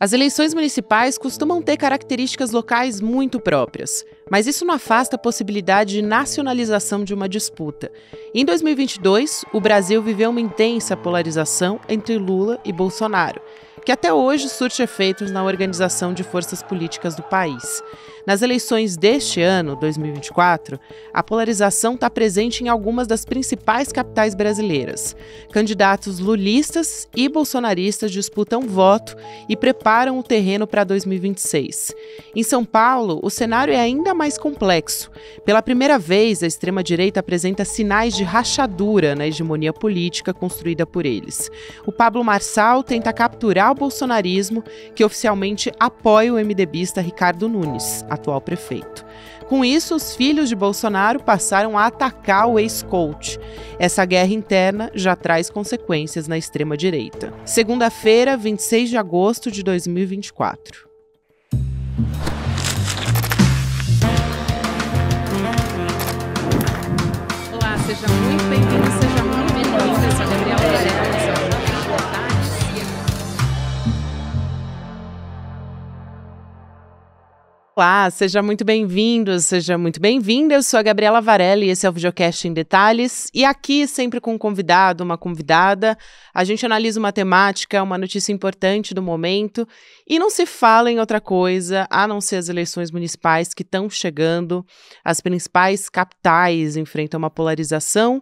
As eleições municipais costumam ter características locais muito próprias, mas isso não afasta a possibilidade de nacionalização de uma disputa. Em 2022, o Brasil viveu uma intensa polarização entre Lula e Bolsonaro, que até hoje surte efeitos na organização de forças políticas do país. Nas eleições deste ano, 2024, a polarização está presente em algumas das principais capitais brasileiras. Candidatos lulistas e bolsonaristas disputam voto e preparam o terreno para 2026. Em São Paulo, o cenário é ainda mais complexo. Pela primeira vez, a extrema-direita apresenta sinais de rachadura na hegemonia política construída por eles. O Pablo Marçal tenta capturar o bolsonarismo, que oficialmente apoia o MDBista Ricardo Nunes atual prefeito. Com isso, os filhos de Bolsonaro passaram a atacar o ex-coach. Essa guerra interna já traz consequências na extrema-direita. Segunda-feira, 26 de agosto de 2024. Olá, seja muito bem-vindo, seja muito bem-vinda. Eu sou a Gabriela Varelli e esse é o Videocast em Detalhes. E aqui, sempre com um convidado, uma convidada, a gente analisa uma temática, uma notícia importante do momento e não se fala em outra coisa a não ser as eleições municipais que estão chegando. As principais capitais enfrentam uma polarização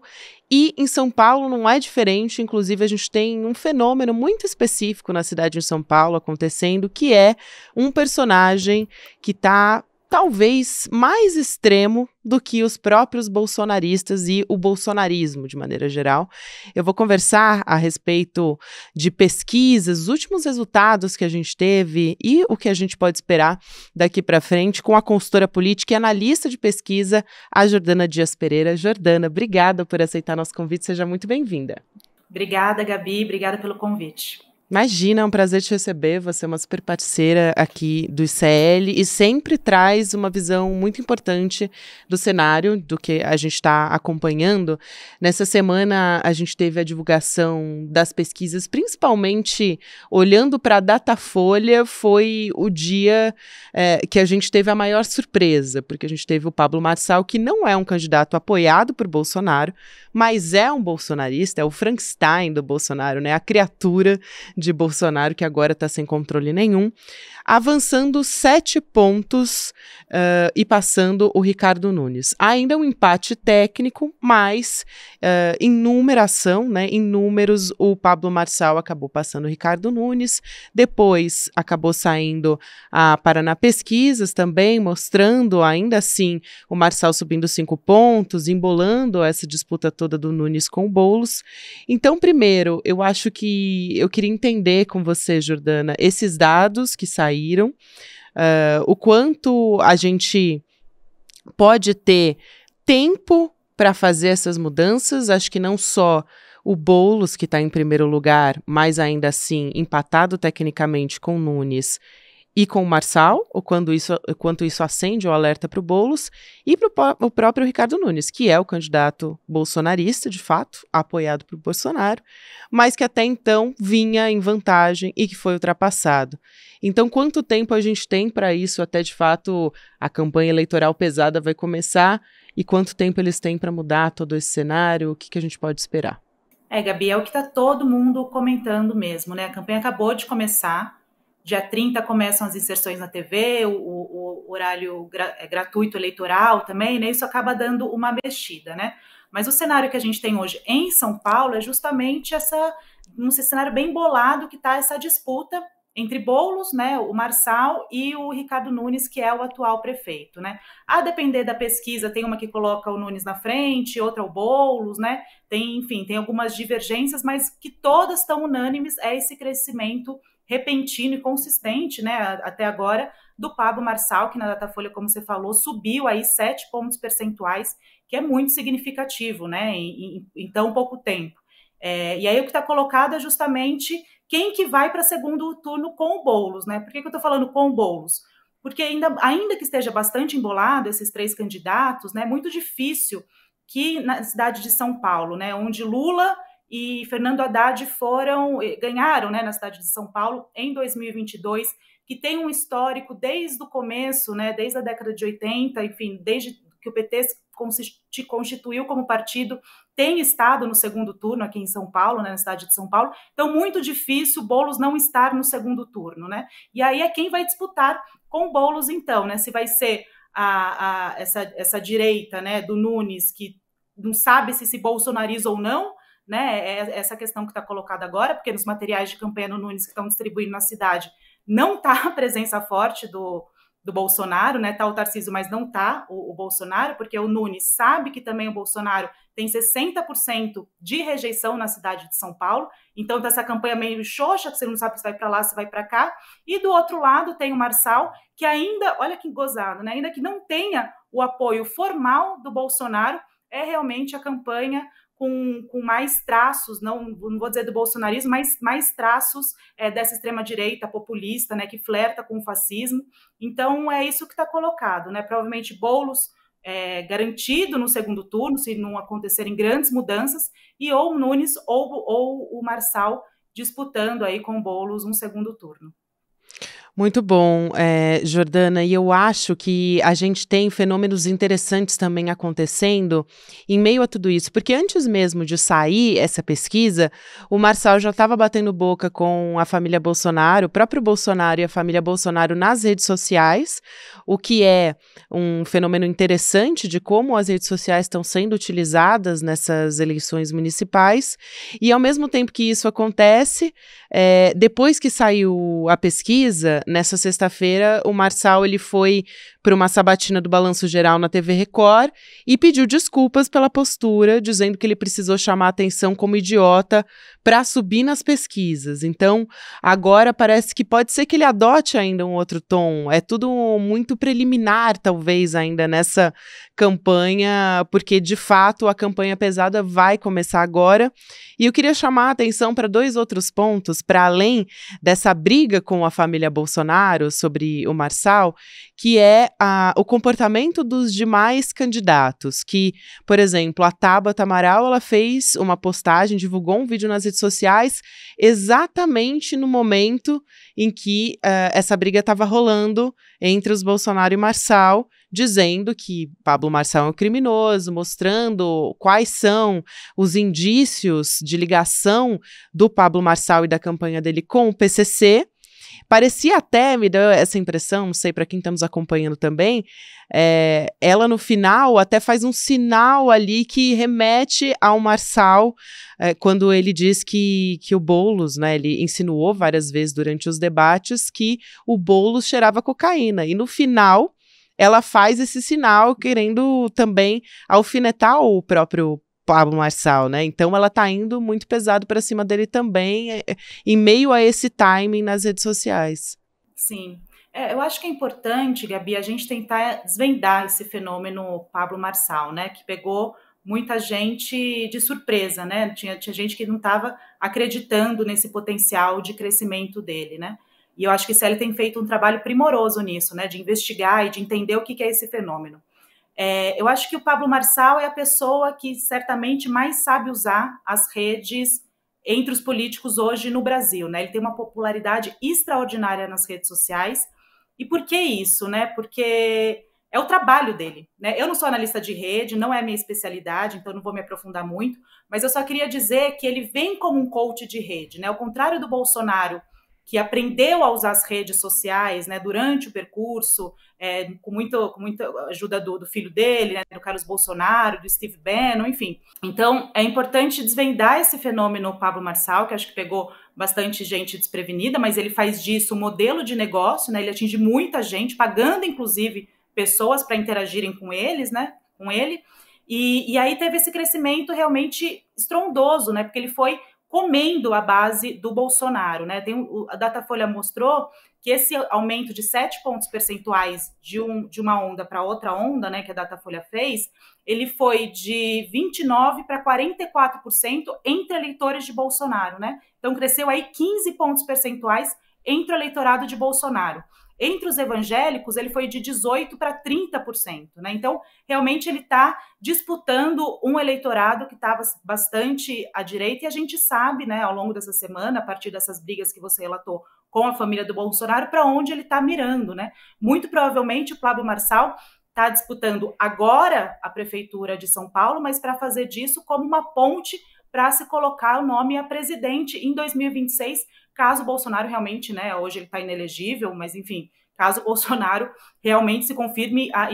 e em São Paulo não é diferente, inclusive a gente tem um fenômeno muito específico na cidade de São Paulo acontecendo, que é um personagem que está talvez mais extremo do que os próprios bolsonaristas e o bolsonarismo, de maneira geral. Eu vou conversar a respeito de pesquisas, os últimos resultados que a gente teve e o que a gente pode esperar daqui para frente com a consultora política e analista de pesquisa, a Jordana Dias Pereira. Jordana, obrigada por aceitar nosso convite, seja muito bem-vinda. Obrigada, Gabi, obrigada pelo convite. Imagina, é um prazer te receber. Você é uma super parceira aqui do ICL e sempre traz uma visão muito importante do cenário, do que a gente está acompanhando. Nessa semana, a gente teve a divulgação das pesquisas, principalmente olhando para a Datafolha, foi o dia é, que a gente teve a maior surpresa, porque a gente teve o Pablo Marçal, que não é um candidato apoiado por Bolsonaro, mas é um bolsonarista, é o Frankenstein do Bolsonaro, né? a criatura de Bolsonaro, que agora está sem controle nenhum, avançando sete pontos uh, e passando o Ricardo Nunes. Ainda um empate técnico, mas uh, em numeração, né, em números, o Pablo Marçal acabou passando o Ricardo Nunes, depois acabou saindo a Paraná Pesquisas também, mostrando ainda assim o Marçal subindo cinco pontos, embolando essa disputa toda do Nunes com o Boulos. Então, primeiro, eu acho que eu queria entender entender com você, Jordana, esses dados que saíram, uh, o quanto a gente pode ter tempo para fazer essas mudanças. Acho que não só o Boulos, que está em primeiro lugar, mas ainda assim empatado tecnicamente com Nunes e com o Marçal, o quando isso, quando isso acende o alerta para o Boulos, e para o próprio Ricardo Nunes, que é o candidato bolsonarista, de fato, apoiado por Bolsonaro, mas que até então vinha em vantagem e que foi ultrapassado. Então, quanto tempo a gente tem para isso até de fato a campanha eleitoral pesada vai começar? E quanto tempo eles têm para mudar todo esse cenário? O que, que a gente pode esperar? É, Gabi, é o que está todo mundo comentando mesmo, né? A campanha acabou de começar dia 30 começam as inserções na TV, o, o, o horário gra, é, gratuito eleitoral também, né? Isso acaba dando uma mexida, né? Mas o cenário que a gente tem hoje em São Paulo é justamente essa um cenário bem bolado que está essa disputa entre Bolos, né, o Marçal e o Ricardo Nunes, que é o atual prefeito, né? A depender da pesquisa, tem uma que coloca o Nunes na frente, outra o Bolos, né? Tem, enfim, tem algumas divergências, mas que todas estão unânimes é esse crescimento repentino e consistente, né, até agora, do Pablo Marçal, que na Datafolha, como você falou, subiu aí sete pontos percentuais, que é muito significativo, né, em, em tão pouco tempo. É, e aí o que está colocado é justamente quem que vai para segundo turno com o Boulos, né? Por que, que eu estou falando com o Boulos? Porque ainda, ainda que esteja bastante embolado esses três candidatos, né, é muito difícil que na cidade de São Paulo, né, onde Lula e Fernando Haddad foram eh, ganharam né, na cidade de São Paulo em 2022, que tem um histórico desde o começo, né, desde a década de 80, enfim, desde que o PT se constituiu como partido, tem estado no segundo turno aqui em São Paulo, né, na cidade de São Paulo. Então, muito difícil Bolos não estar no segundo turno, né? E aí é quem vai disputar com Bolos, então, né? Se vai ser a, a, essa, essa direita, né, do Nunes que não sabe se se bolsonariza ou não, né? É, é essa questão que está colocada agora, porque nos materiais de campanha no Nunes que estão distribuindo na cidade não está a presença forte do, do Bolsonaro, né? Tá o Tarcísio, mas não está o, o, Bolsonaro, porque o Nunes sabe que também o Bolsonaro tem 60% de rejeição na cidade de São Paulo. Então está essa campanha meio xoxa, que você não sabe se vai para lá, se vai para cá. E do outro lado tem o Marçal, que ainda, olha que gozado, né? Ainda que não tenha o apoio formal do Bolsonaro, é realmente a campanha com, com mais traços, não, não vou dizer do bolsonarismo, mas mais traços é, dessa extrema-direita populista, né, que flerta com o fascismo. Então, é isso que está colocado. Né? Provavelmente Boulos é, eh, garantido no segundo turno, se não acontecerem grandes mudanças, e ou Nunes ou, ou o Marçal disputando aí com Boulos um segundo turno. Muito bom, é, Jordana. E eu acho que a gente tem fenômenos interessantes também acontecendo em meio a tudo isso, porque antes mesmo de sair essa pesquisa, o Marçal já estava batendo boca com a família Bolsonaro, o próprio Bolsonaro e a família Bolsonaro nas redes sociais, o que é um fenômeno interessante de como as redes sociais estão sendo utilizadas nessas eleições municipais. E ao mesmo tempo que isso acontece, é, depois que saiu a pesquisa, nessa sexta-feira, o Marçal ele foi para uma sabatina do Balanço Geral na TV Record e pediu desculpas pela postura, dizendo que ele precisou chamar atenção como idiota para subir nas pesquisas. Então, agora parece que pode ser que ele adote ainda um outro tom. É tudo muito preliminar, talvez, ainda nessa campanha, porque de fato a campanha pesada vai começar agora. E eu queria chamar a atenção para dois outros pontos, para além dessa briga com a família Bolsonaro sobre o Marçal, que é a, o comportamento dos demais candidatos. Que, por exemplo, a Tabata Amaral ela fez uma postagem, divulgou um vídeo nas redes sociais exatamente no momento em que uh, essa briga estava rolando entre os Bolsonaro e Marçal, dizendo que Pablo Marçal é um criminoso, mostrando quais são os indícios de ligação do Pablo Marçal e da campanha dele com o PCC. Parecia até, me deu essa impressão, não sei para quem estamos tá acompanhando também, é, ela no final até faz um sinal ali que remete ao Marçal, é, quando ele diz que, que o Boulos, né, ele insinuou várias vezes durante os debates que o Boulos cheirava cocaína. E no final, ela faz esse sinal querendo também alfinetar o próprio Pablo Marçal, né? Então ela tá indo muito pesado para cima dele também, é, é, em meio a esse timing nas redes sociais. Sim. É, eu acho que é importante, Gabi, a gente tentar desvendar esse fenômeno Pablo Marçal, né? Que pegou muita gente de surpresa, né? Tinha, tinha gente que não estava acreditando nesse potencial de crescimento dele, né? E eu acho que Célio tem feito um trabalho primoroso nisso, né? De investigar e de entender o que, que é esse fenômeno. É, eu acho que o Pablo Marçal é a pessoa que certamente mais sabe usar as redes entre os políticos hoje no Brasil. Né? Ele tem uma popularidade extraordinária nas redes sociais. E por que isso? Né? Porque é o trabalho dele. Né? Eu não sou analista de rede, não é minha especialidade, então não vou me aprofundar muito, mas eu só queria dizer que ele vem como um coach de rede. Né? Ao contrário do Bolsonaro, que aprendeu a usar as redes sociais né, durante o percurso, é, com, muito, com muita ajuda do, do filho dele, né, do Carlos Bolsonaro, do Steve Bannon, enfim. Então, é importante desvendar esse fenômeno Pablo Marçal, que acho que pegou bastante gente desprevenida, mas ele faz disso um modelo de negócio, né, ele atinge muita gente, pagando, inclusive, pessoas para interagirem com eles, né, com ele. E, e aí teve esse crescimento realmente estrondoso, né? Porque ele foi comendo a base do Bolsonaro. Né? a Datafolha mostrou que esse aumento de 7 pontos percentuais de, um, de uma onda para outra onda, né, que a Datafolha fez, ele foi de 29% para 44% entre eleitores de Bolsonaro. Né? Então, cresceu aí 15 pontos percentuais entre o eleitorado de Bolsonaro. Entre os evangélicos, ele foi de 18% para 30%. Né? Então, realmente, ele está disputando um eleitorado que estava bastante à direita, e a gente sabe, né, ao longo dessa semana, a partir dessas brigas que você relatou com a família do Bolsonaro, para onde ele está mirando. Né? Muito provavelmente, o Flávio Marçal está disputando agora a prefeitura de São Paulo, mas para fazer disso como uma ponte para se colocar o nome a presidente em 2026 caso Bolsonaro realmente, né, hoje ele está inelegível, mas enfim, caso Bolsonaro realmente se confirme a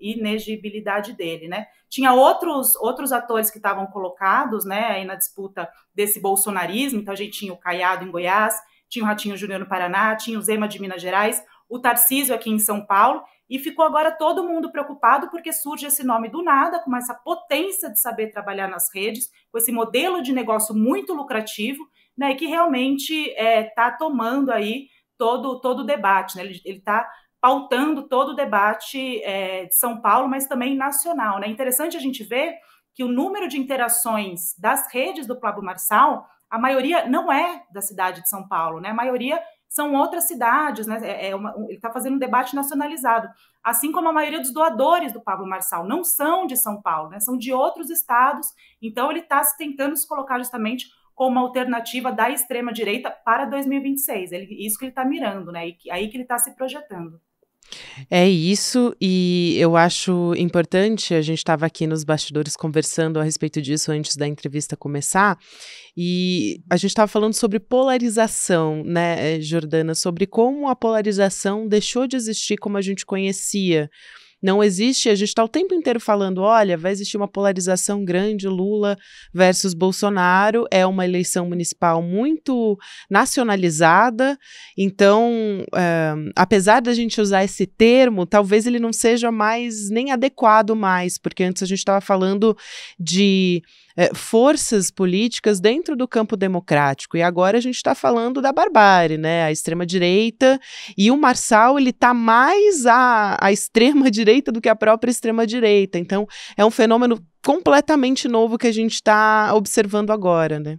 inegibilidade dele, né? Tinha outros outros atores que estavam colocados, né, aí na disputa desse bolsonarismo, então a gente tinha o Caiado em Goiás, tinha o Ratinho Júnior no Paraná, tinha o Zema de Minas Gerais, o Tarcísio aqui em São Paulo, e ficou agora todo mundo preocupado porque surge esse nome do nada, com essa potência de saber trabalhar nas redes, com esse modelo de negócio muito lucrativo, né, e que realmente está é, tá tomando aí todo, todo o debate, né? ele está pautando todo o debate é, de São Paulo, mas também nacional. É né? interessante a gente ver que o número de interações das redes do Pablo Marçal, a maioria não é da cidade de São Paulo, né? a maioria são outras cidades, né? É, é uma, ele está fazendo um debate nacionalizado. Assim como a maioria dos doadores do Pablo Marçal não são de São Paulo, né? São de outros estados. Então ele está tentando se colocar justamente como alternativa da extrema-direita para 2026. Ele, isso que ele está mirando, né? E aí que ele está se projetando. É isso, e eu acho importante. A gente estava aqui nos bastidores conversando a respeito disso antes da entrevista começar, e a gente estava falando sobre polarização, né, eh, Jordana? Sobre como a polarização deixou de existir como a gente conhecia não existe, a gente está o tempo inteiro falando, olha, vai existir uma polarização grande, Lula versus Bolsonaro, é uma eleição municipal muito nacionalizada, então, é, apesar da gente usar esse termo, talvez ele não seja mais, nem adequado mais, porque antes a gente estava falando de é, forças políticas dentro do campo democrático. E agora a gente está falando da barbárie, né? A extrema-direita. E o Marçal, ele está mais à, à extrema-direita do que a própria extrema-direita. Então, é um fenômeno completamente novo que a gente está observando agora, né?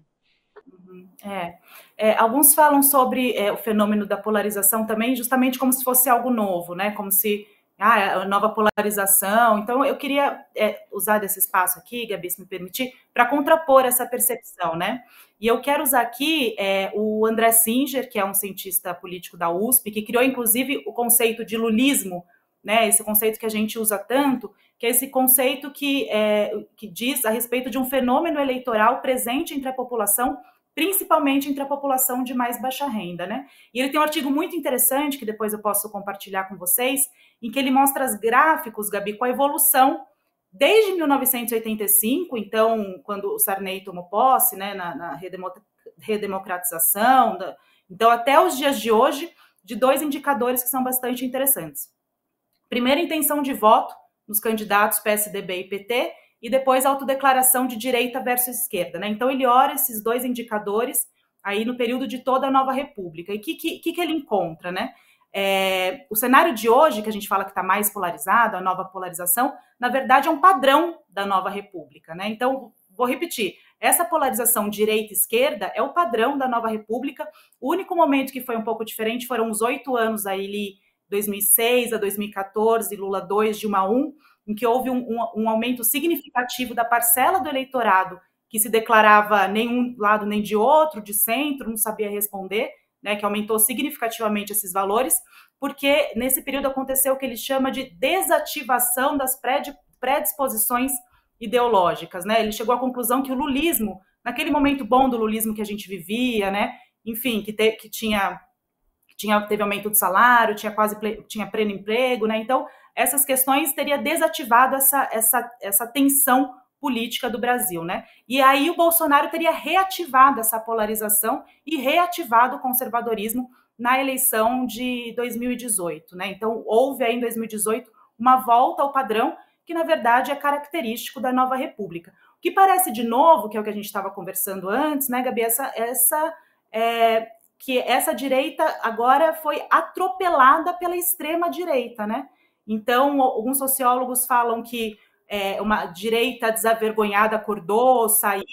Uhum. É. é. alguns falam sobre é, o fenômeno da polarização também, justamente como se fosse algo novo, né? Como se ah, é, nova polarização. Então, eu queria é, usar desse espaço aqui, Gabi, se me permitir, para contrapor essa percepção, né? E eu quero usar aqui é, o André Singer, que é um cientista político da USP, que criou, inclusive, o conceito de lulismo, né? Esse conceito que a gente usa tanto, que é esse conceito que, é, que diz a respeito de um fenômeno eleitoral presente entre a população principalmente entre a população de mais baixa renda, né? E ele tem um artigo muito interessante que depois eu posso compartilhar com vocês, em que ele mostra os gráficos, Gabi, com a evolução desde 1985, então quando o Sarney tomou posse, né, na, na redemocratização, da, então até os dias de hoje, de dois indicadores que são bastante interessantes. Primeiro, intenção de voto nos candidatos PSDB e PT e depois autodeclaração de direita versus esquerda. Né? Então, ele ora esses dois indicadores aí no período de toda a nova república. E o que, que, que, ele encontra? Né? É, o cenário de hoje, que a gente fala que está mais polarizado, a nova polarização, na verdade é um padrão da nova república. Né? Então, vou repetir, essa polarização direita-esquerda é o padrão da nova república. O único momento que foi um pouco diferente foram os oito anos aí, 2006 a 2014, Lula 2, Dilma 1, em que houve um, um, um aumento significativo da parcela do eleitorado que se declarava nenhum lado nem de outro, de centro, não sabia responder, né, que aumentou significativamente esses valores, porque nesse período aconteceu o que ele chama de desativação das predisposições ideológicas. Né? Ele chegou à conclusão que o lulismo, naquele momento bom do lulismo que a gente vivia, né, enfim, que, te, que tinha, tinha teve aumento de salário, tinha quase ple, tinha pleno emprego, né? então essas questões teria desativado essa, essa, essa tensão política do Brasil, né? E aí o Bolsonaro teria reativado essa polarização e reativado o conservadorismo na eleição de 2018, né? Então houve aí em 2018 uma volta ao padrão que na verdade é característico da nova república. O que parece de novo, que é o que a gente estava conversando antes, né, Gabi, essa, essa é, que essa direita agora foi atropelada pela extrema direita, né? Então, alguns sociólogos falam que é, uma direita desavergonhada acordou, saiu,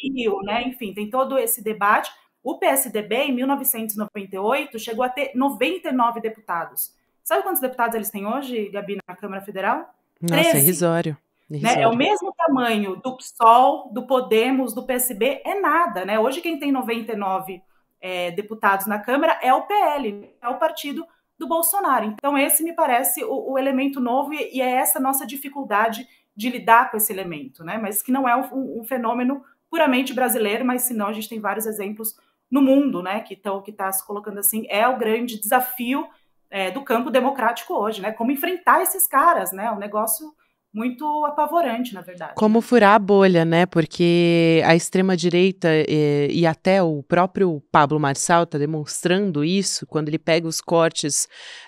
né? Enfim, tem todo esse debate. O PSDB, em 1998, chegou a ter 99 deputados. Sabe quantos deputados eles têm hoje, Gabi, na Câmara Federal? Nossa, 13. é irrisório. Né? É o mesmo tamanho do PSOL, do Podemos, do PSB, é nada, né? Hoje quem tem 99 é, deputados na Câmara é o PL, é o partido do Bolsonaro. Então, esse me parece o, o elemento novo e, e, é essa nossa dificuldade de lidar com esse elemento, né? Mas que não é um, um fenômeno puramente brasileiro, mas senão a gente tem vários exemplos no mundo, né? Que estão que está se colocando assim é o grande desafio é, do campo democrático hoje, né? Como enfrentar esses caras, né? O é negócio muito apavorante, na verdade. Né? Como furar a bolha, né? Porque a extrema-direita e, eh, e, até o próprio Pablo Marçal está demonstrando isso quando ele pega os cortes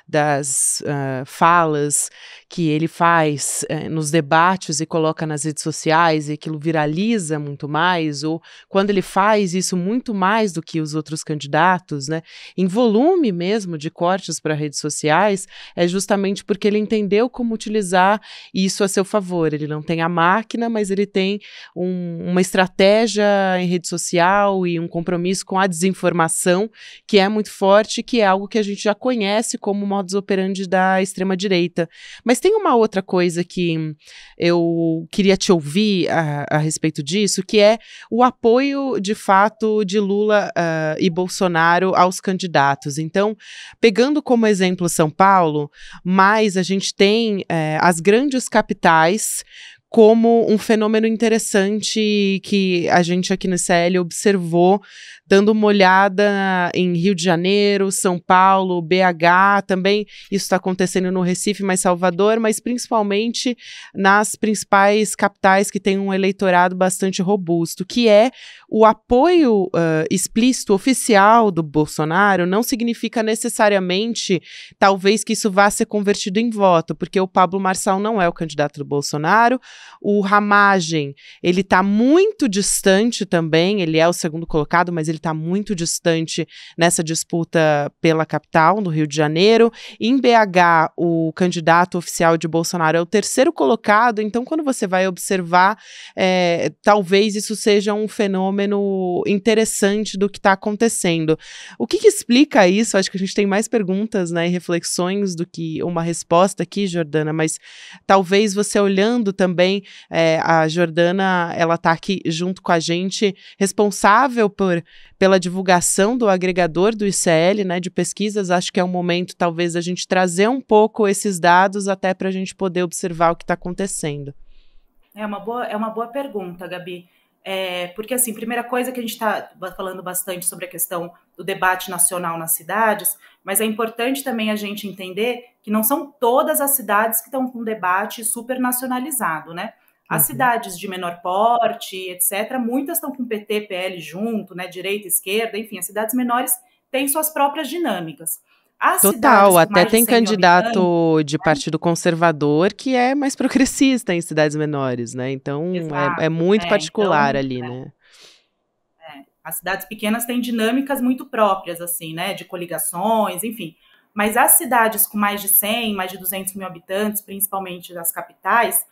das uh, falas que ele faz uh, nos debates e coloca nas redes sociais e aquilo viraliza muito mais, ou quando ele faz isso muito mais do que os outros candidatos, né, em volume mesmo de cortes para redes sociais, é justamente porque ele entendeu como utilizar isso a seu favor. Ele não tem a máquina, mas ele tem um, uma estratégia em rede social e um compromisso com a desinformação que é muito forte, que é algo que a gente já conhece como uma modus operandi da extrema-direita. Mas tem uma outra coisa que eu queria te ouvir a, a respeito disso, que é o apoio, de fato, de Lula uh, e Bolsonaro aos candidatos. Então, pegando como exemplo São Paulo, mas a gente tem eh, as grandes capitais como um fenômeno interessante que a gente aqui no CL observou dando uma olhada em Rio de Janeiro, São Paulo, BH também. Isso está acontecendo no Recife, mas Salvador, mas principalmente nas principais capitais que têm um eleitorado bastante robusto, que é o apoio uh, explícito, oficial do Bolsonaro, não significa necessariamente, talvez, que isso vá ser convertido em voto, porque o Pablo Marçal não é o candidato do Bolsonaro, o Ramagem, ele está muito distante também, ele é o segundo colocado, mas ele ele está muito distante nessa disputa pela capital, no Rio de Janeiro. Em BH, o candidato oficial de Bolsonaro é o terceiro colocado, então quando você vai observar, é, talvez isso seja um fenômeno interessante do que está acontecendo. O que, que explica isso? Acho que a gente tem mais perguntas né, e reflexões do que uma resposta aqui, Jordana, mas talvez você olhando também, é, a Jordana, ela está aqui junto com a gente, responsável por pela divulgação do agregador do ICL, né, de pesquisas. Acho que é um momento, talvez, a gente trazer um pouco esses dados até para a gente poder observar o que está acontecendo. É uma boa, é uma boa pergunta, Gabi. É, porque, assim, primeira coisa que a gente está falando bastante sobre a questão do debate nacional nas cidades, mas é importante também a gente entender que não são todas as cidades que estão com um debate super nacionalizado, né? As uhum. cidades de menor porte, etc., muitas estão com PT, PL junto, né? Direita, esquerda, enfim, as cidades menores têm suas próprias dinâmicas. As Total, até tem candidato de né? partido conservador que é mais progressista em cidades menores, né? Então é, Exato, é, é, muito é, particular então, ali, é. né? É, as cidades pequenas têm dinâmicas muito próprias, assim, né? De coligações, enfim. Mas as cidades com mais de 100, mais de 200 mil habitantes, principalmente das capitais,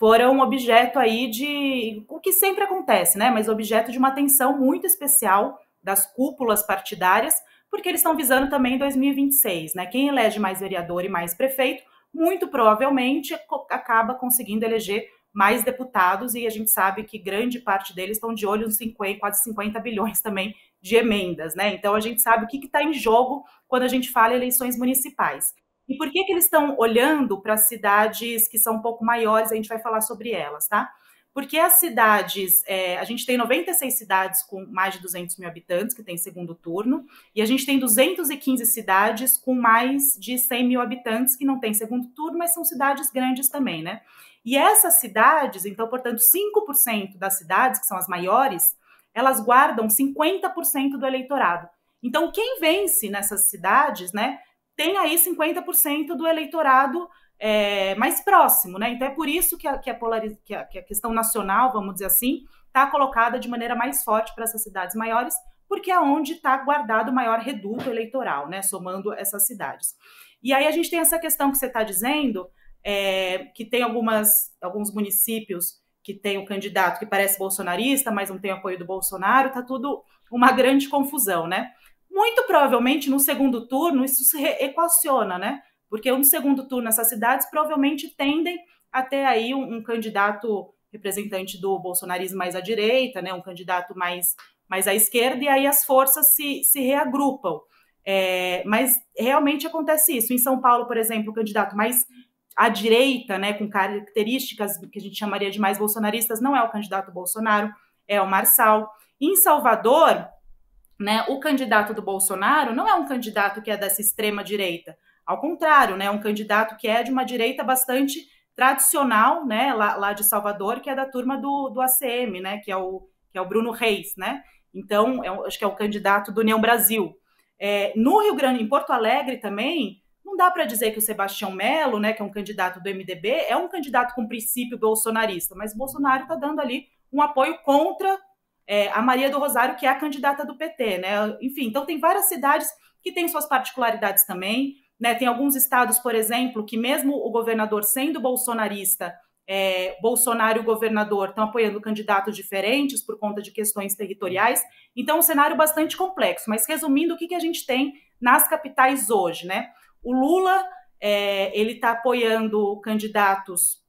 foram objeto aí de o que sempre acontece, né? Mas objeto de uma atenção muito especial das cúpulas partidárias, porque eles estão visando também 2026, né? Quem elege mais vereador e mais prefeito, muito provavelmente acaba conseguindo eleger mais deputados e a gente sabe que grande parte deles estão de olho nos 50, quase 50 bilhões também de emendas, né? Então a gente sabe o que está em jogo quando a gente fala em eleições municipais. E por que, que eles estão olhando para cidades que são um pouco maiores? A gente vai falar sobre elas, tá? Porque as cidades, é, a gente tem 96 cidades com mais de 200 mil habitantes, que tem segundo turno, e a gente tem 215 cidades com mais de 100 mil habitantes, que não tem segundo turno, mas são cidades grandes também, né? E essas cidades, então, portanto, 5% das cidades, que são as maiores, elas guardam 50% do eleitorado. Então, quem vence nessas cidades, né, tem aí 50% do eleitorado é, mais próximo, né? Então é por isso que a, que a, polariz... que a, que a questão nacional, vamos dizer assim, está colocada de maneira mais forte para essas cidades maiores, porque é onde está guardado o maior reduto eleitoral, né? Somando essas cidades. E aí a gente tem essa questão que você está dizendo, é, que tem algumas, alguns municípios que tem o um candidato que parece bolsonarista, mas não tem apoio do Bolsonaro, está tudo uma grande confusão, né? Muito provavelmente no segundo turno isso se equaciona, né? Porque no segundo turno essas cidades provavelmente tendem até aí um, um candidato representante do bolsonarismo mais à direita, né? Um candidato mais mais à esquerda e aí as forças se, se reagrupam. É, mas realmente acontece isso. Em São Paulo, por exemplo, o candidato mais à direita, né, com características que a gente chamaria de mais bolsonaristas, não é o candidato Bolsonaro, é o Marçal. Em Salvador, né, o candidato do Bolsonaro não é um candidato que é dessa extrema direita. Ao contrário, né, é um candidato que é de uma direita bastante tradicional, né, lá, lá de Salvador, que é da turma do, do ACM, né, que é o, que é o Bruno Reis, né? Então, é, acho que é o candidato do União Brasil. É, no Rio Grande, em Porto Alegre também, não dá para dizer que o Sebastião Melo, né, que é um candidato do MDB, é um candidato com princípio bolsonarista, mas Bolsonaro está dando ali um apoio contra é, a Maria do Rosário, que é a candidata do PT, né? Enfim, então tem várias cidades que têm suas particularidades também, né? Tem alguns estados, por exemplo, que mesmo o governador sendo bolsonarista, é, Bolsonaro e o governador estão apoiando candidatos diferentes por conta de questões territoriais. Então, um cenário bastante complexo. Mas resumindo, o que, que a gente tem nas capitais hoje, né? O Lula é, ele está apoiando candidatos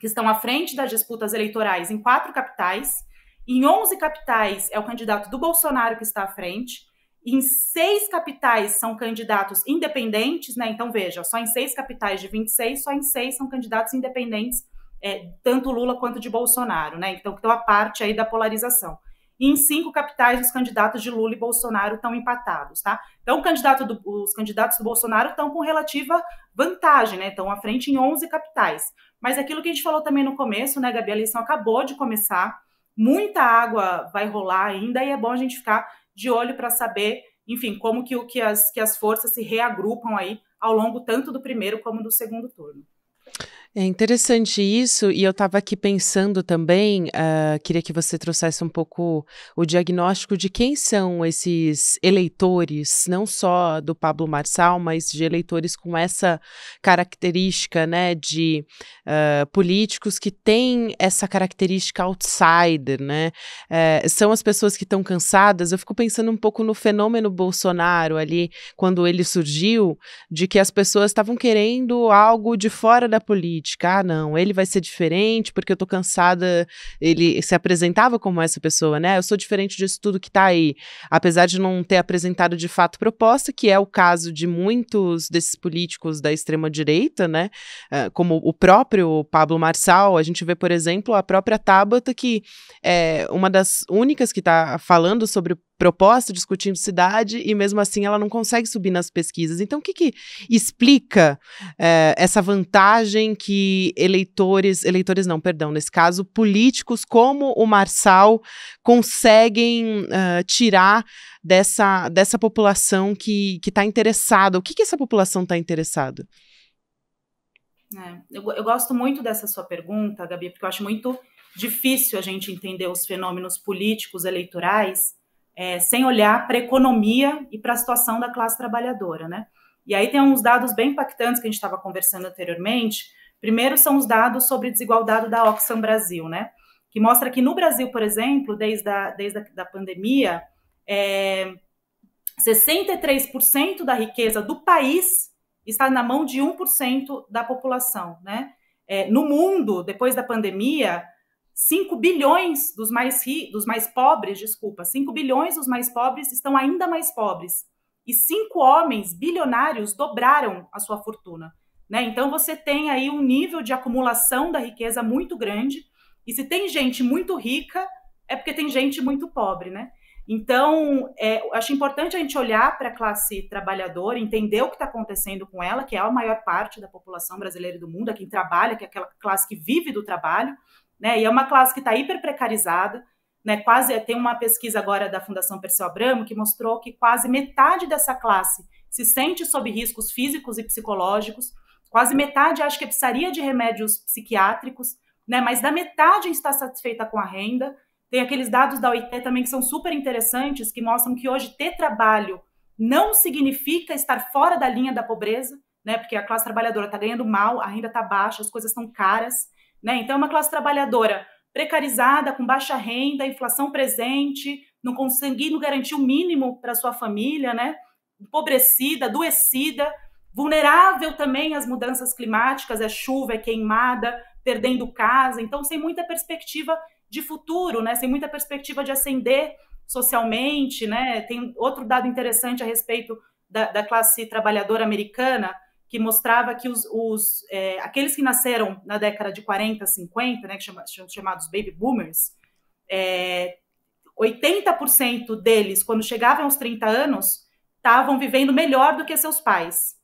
que estão à frente das disputas eleitorais em quatro capitais. Em 11 capitais é o candidato do Bolsonaro que está à frente. Em seis capitais são candidatos independentes, né? Então veja, só em seis capitais de 26, só em seis são candidatos independentes, é, tanto Lula quanto de Bolsonaro, né? Então, então a parte aí da polarização. E em cinco capitais os candidatos de Lula e Bolsonaro estão empatados, tá? Então candidato do, os candidatos do Bolsonaro estão com relativa vantagem, né? Estão à frente em 11 capitais. Mas é aquilo que a gente falou também no começo, né, Gabi, a eleição acabou de começar muita água vai rolar ainda e é bom a gente ficar de olho para saber, enfim, como que, que, as, que as forças se reagrupam aí ao longo tanto do primeiro como do segundo turno. É interessante isso, e eu estava aqui pensando também, uh, queria que você trouxesse um pouco o diagnóstico de quem são esses eleitores, não só do Pablo Marçal, mas de eleitores com essa característica, né, de uh, políticos que têm essa característica outsider, né, uh, são as pessoas que estão cansadas, eu fico pensando um pouco no fenômeno Bolsonaro ali, quando ele surgiu, de que as pessoas estavam querendo algo de fora da política, criticar, não, ele vai ser diferente porque eu tô cansada. Ele se apresentava como essa pessoa, né? Eu sou diferente disso tudo que tá aí. Apesar de não ter apresentado de fato proposta, que é o caso de muitos desses políticos da extrema-direita, né? Eh, como o próprio Pablo Marçal, a gente vê, por exemplo, a própria Tabata, que é uma das únicas que tá falando sobre proposta discutindo cidade e mesmo assim ela não consegue subir nas pesquisas. Então, o que, que explica é, essa vantagem que eleitores, eleitores não, perdão, nesse caso, políticos como o Marçal conseguem eh, tirar dessa, dessa população que está interessada? O que, que essa população está interessada? É, eu, eu gosto muito dessa sua pergunta, Gabi, porque eu acho muito difícil a gente entender os fenômenos políticos eleitorais é, sem olhar para a economia e para a situação da classe trabalhadora, né? E aí tem uns dados bem impactantes que a gente estava conversando anteriormente. Primeiro são os dados sobre desigualdade da Oxfam Brasil, né? Que mostra que no Brasil, por exemplo, desde a, desde a da pandemia, é, 63% da riqueza do país está na mão de 1% da população, né? É, no mundo, depois da pandemia, 5 bilhões dos mais, ri, dos mais pobres, desculpa, 5 bilhões dos mais pobres estão ainda mais pobres. E cinco homens bilionários dobraram a sua fortuna. Né? Então você tem aí um nível de acumulação da riqueza muito grande. E se tem gente muito rica, é porque tem gente muito pobre, né? Então, é, acho importante a gente olhar para a classe trabalhadora, entender o que está acontecendo com ela, que é a maior parte da população brasileira e do mundo, é quem trabalha, que é aquela classe que vive do trabalho, né? E é uma classe que está hiper precarizada, né? Quase tem uma pesquisa agora da Fundação Perseu Abramo que mostrou que quase metade dessa classe se sente sob riscos físicos e psicológicos, quase metade acha que precisaria de remédios psiquiátricos, né? Mas da metade está satisfeita com a renda. Tem aqueles dados da OIT também que são super interessantes, que mostram que hoje ter trabalho não significa estar fora da linha da pobreza, né? Porque a classe trabalhadora está ganhando mal, a renda está baixa, as coisas estão caras. Né? Então, é uma classe trabalhadora precarizada, com baixa renda, inflação presente, não conseguindo garantir o mínimo para sua família, né? empobrecida, adoecida, vulnerável também às mudanças climáticas, é chuva, é queimada, perdendo casa, então sem muita perspectiva de futuro, né? sem muita perspectiva de ascender socialmente. Né? Tem outro dado interessante a respeito da, da classe trabalhadora americana, que mostrava que os, os é, aqueles que nasceram na década de 40, 50, né, que chama, chamados baby boomers, é, 80% deles, quando chegavam aos 30 anos, estavam vivendo melhor do que seus pais.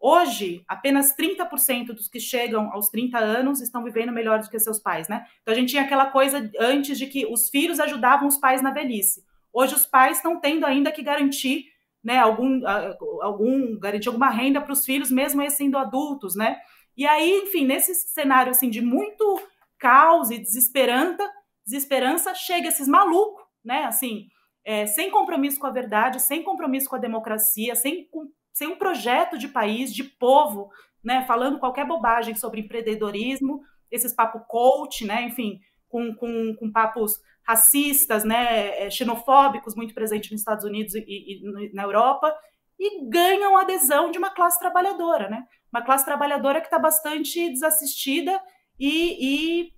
Hoje, apenas 30% dos que chegam aos 30 anos estão vivendo melhor do que seus pais, né? Então a gente tinha aquela coisa antes de que os filhos ajudavam os pais na velhice. Hoje os pais estão tendo ainda que garantir né, algum, algum garantir alguma renda para os filhos, mesmo eles sendo adultos, né? E aí, enfim, nesse cenário assim de muito caos e desesperança, desesperança chega esses malucos, né? Assim, é, sem compromisso com a verdade, sem compromisso com a democracia, sem, sem um projeto de país, de povo, né? Falando qualquer bobagem sobre empreendedorismo, esses papo coach, né? Enfim, com, com, com papos racistas, né, é, xenofóbicos muito presentes nos Estados Unidos e, e, na Europa e ganham adesão de uma classe trabalhadora, né? Uma classe trabalhadora que está bastante desassistida e, e,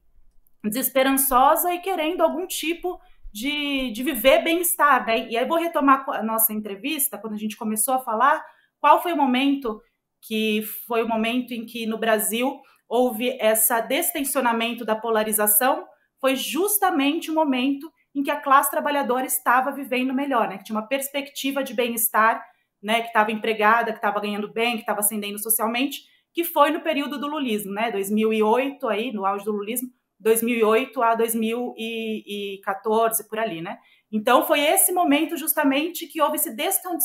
desesperançosa e querendo algum tipo de, de viver bem-estar, né? E aí vou retomar a nossa entrevista quando a gente começou a falar qual foi o momento que foi o momento em que no Brasil houve esse destensionamento da polarização foi justamente o momento em que a classe trabalhadora estava vivendo melhor, né? que tinha uma perspectiva de bem-estar, né? que estava empregada, que estava ganhando bem, que estava ascendendo socialmente, que foi no período do lulismo, né? 2008 aí, no auge do lulismo, 2008 a 2014 por ali, né? Então foi esse momento justamente que houve esse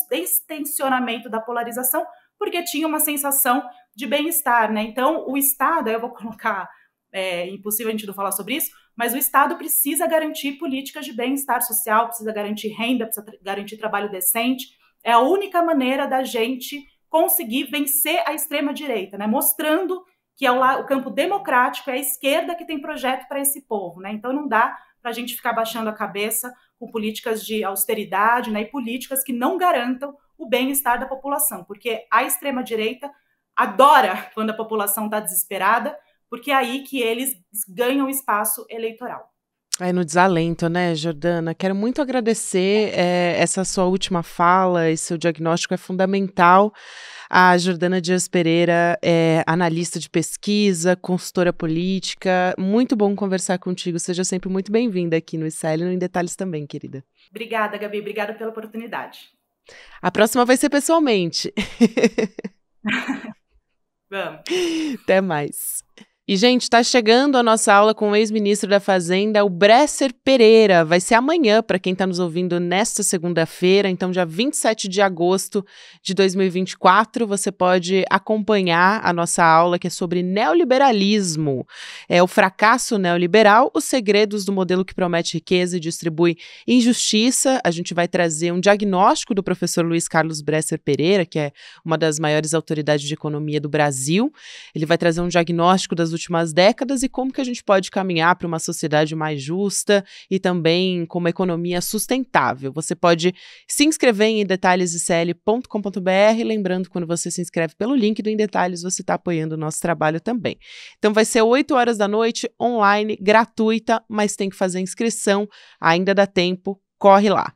destensionamento da polarização, porque tinha uma sensação de bem-estar, né? Então o Estado, eu vou colocar é impossível a gente não falar sobre isso, mas o Estado precisa garantir políticas de bem-estar social, precisa garantir renda, precisa garantir trabalho decente. É a única maneira da gente conseguir vencer a extrema-direita, né? mostrando que é o, o, campo democrático, é a esquerda que tem projeto para esse povo. Né? Então não dá para a gente ficar baixando a cabeça com políticas de austeridade né? e políticas que não garantam o bem-estar da população, porque a extrema-direita adora quando a população está desesperada porque é aí que eles ganham espaço eleitoral. Aí no desalento, né, Jordana? Quero muito agradecer é, essa sua última fala, esse seu diagnóstico é fundamental. A Jordana Dias Pereira é analista de pesquisa, consultora política. Muito bom conversar contigo. Seja sempre muito bem-vinda aqui no ICL e no Em Detalhes também, querida. Obrigada, Gabi. Obrigada pela oportunidade. A próxima vai ser pessoalmente. Vamos. Até mais. E, gente, está chegando a nossa aula com o ex-ministro da Fazenda, o Bresser Pereira. Vai ser amanhã, para quem está nos ouvindo nesta segunda-feira, então, dia 27 de agosto de 2024. Você pode acompanhar a nossa aula, que é sobre neoliberalismo. É o fracasso neoliberal, os segredos do modelo que promete riqueza e distribui injustiça. A gente vai trazer um diagnóstico do professor Luiz Carlos Bresser Pereira, que é uma das maiores autoridades de economia do Brasil. Ele vai trazer um diagnóstico das últimas décadas e como que a gente pode caminhar para uma sociedade mais justa e também com uma economia sustentável. Você pode se inscrever em detalhesicl.com.br, lembrando quando você se inscreve pelo link do Em Detalhes, você está apoiando o nosso trabalho também. Então vai ser 8 horas da noite, online, gratuita, mas tem que fazer inscrição, ainda dá tempo corre lá.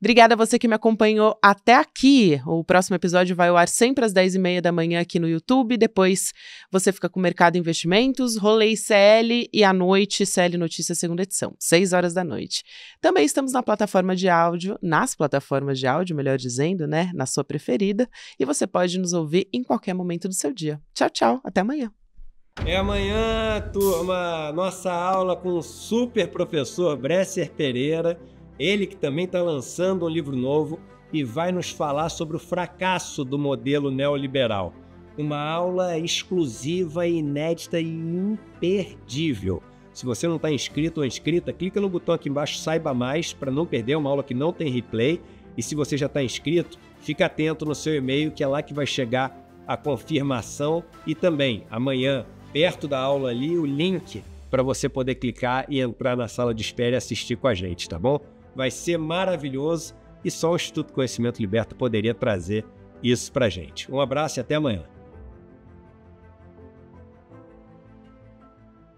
Obrigada a você que me acompanhou até aqui. O próximo episódio vai ao ar sempre às 10h30 da manhã aqui no YouTube. Depois você fica com o Mercado Investimentos, Rolei CL e à noite CL Notícias segunda edição, 6 horas da noite. Também estamos na plataforma de áudio, nas plataformas de áudio, melhor dizendo, né? Na sua preferida. E você pode nos ouvir em qualquer momento do seu dia. Tchau, tchau. Até amanhã. É amanhã, turma, nossa aula com o super professor Bresser Pereira ele que também está lançando um livro novo e vai nos falar sobre o fracasso do modelo neoliberal. Uma aula exclusiva, inédita e imperdível. Se você não está inscrito ou inscrita, clica no botão aqui embaixo Saiba Mais para não perder uma aula que não tem replay. E se você já está inscrito, fica atento no seu e-mail que é lá que vai chegar a confirmação e também amanhã, perto da aula ali, o link para você poder clicar e entrar na sala de espera e assistir com a gente, tá bom? vai ser maravilhoso e só o Instituto Conhecimento Liberto poderia trazer isso para gente. Um abraço e até amanhã.